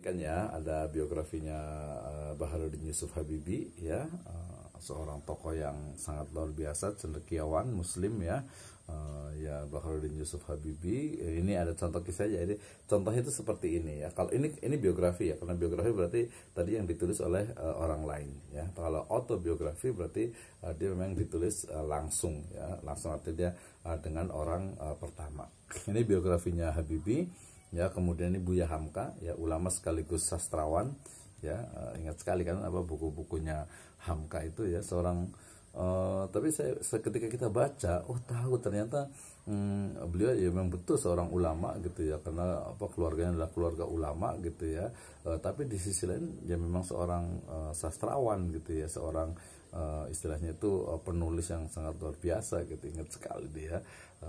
kan ya ada biografinya eh, Baharudin Yusuf Habibi ya eh, seorang tokoh yang sangat luar biasa cendekiawan muslim ya eh, ya Baharudin Yusuf Habibi ini ada contoh kisah jadi contoh itu seperti ini ya kalau ini ini biografi ya karena biografi berarti tadi yang ditulis oleh orang lain ya kalau autobiografi berarti dia memang ditulis langsung ya langsung artinya dia dengan orang pertama ini biografinya Habibi ya kemudian ini Buya Hamka ya ulama sekaligus sastrawan ya uh, ingat sekali kan apa buku-bukunya Hamka itu ya seorang uh, tapi saya seketika kita baca oh tahu ternyata Hmm, beliau ya memang betul seorang ulama gitu ya karena apa keluarganya adalah keluarga ulama gitu ya. E, tapi di sisi lain ya memang seorang e, sastrawan gitu ya, seorang e, istilahnya itu e, penulis yang sangat luar biasa gitu. Ingat sekali dia e,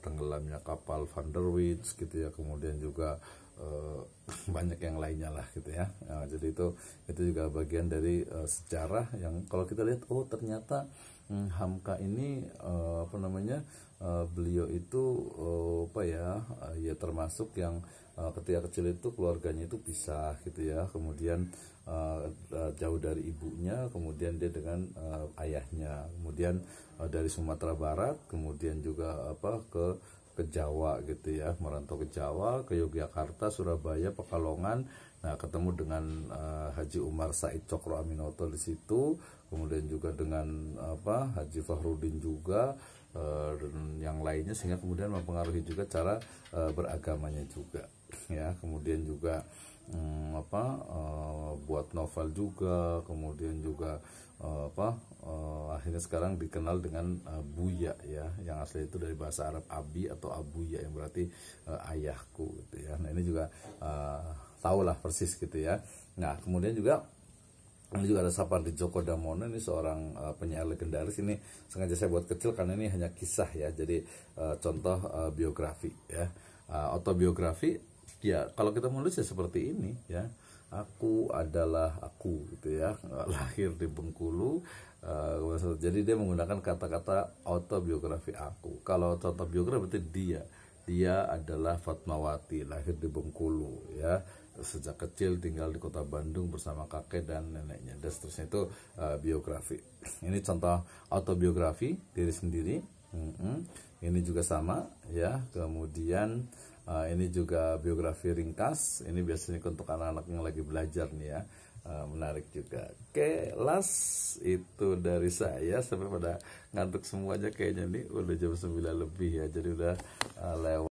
tenggelamnya kapal Van der Wits gitu ya, kemudian juga e, banyak yang lainnya lah gitu ya. E, jadi itu itu juga bagian dari e, sejarah yang kalau kita lihat oh ternyata Hmm, Hamka ini uh, apa namanya uh, beliau itu uh, apa ya uh, ya termasuk yang uh, ketika kecil itu keluarganya itu pisah gitu ya kemudian uh, uh, jauh dari ibunya kemudian dia dengan uh, ayahnya kemudian uh, dari Sumatera Barat kemudian juga apa ke ke Jawa gitu ya merantau ke Jawa ke Yogyakarta Surabaya Pekalongan nah ketemu dengan uh, Haji Umar Said Cokro Aminoto di situ kemudian juga dengan apa Haji Fahrudin juga uh, dan yang lainnya sehingga kemudian mempengaruhi juga cara uh, beragamanya juga ya kemudian juga um, apa uh, buat novel juga kemudian juga uh, apa akhirnya sekarang dikenal dengan uh, Buya ya yang asli itu dari bahasa Arab Abi atau Abuya yang berarti uh, ayahku gitu ya nah ini juga uh, tahulah persis gitu ya nah kemudian juga ini juga ada di Joko Damono ini seorang uh, penyair legendaris ini sengaja saya buat kecil karena ini hanya kisah ya jadi uh, contoh uh, biografi ya uh, autobiografi ya kalau kita menulis ya seperti ini ya aku adalah aku gitu ya lahir di Bengkulu uh, jadi dia menggunakan kata-kata autobiografi aku kalau autobiografi berarti dia dia adalah Fatmawati lahir di Bengkulu ya sejak kecil tinggal di kota Bandung bersama kakek dan neneknya dan seterusnya itu uh, biografi ini contoh autobiografi diri sendiri ini juga sama ya. Kemudian uh, ini juga biografi ringkas. Ini biasanya untuk anak-anak yang lagi belajar nih ya. Uh, menarik juga. Oke, last itu dari saya sampai pada ngantuk semua aja kayaknya nih udah jam 9 lebih ya. Jadi udah uh, lewat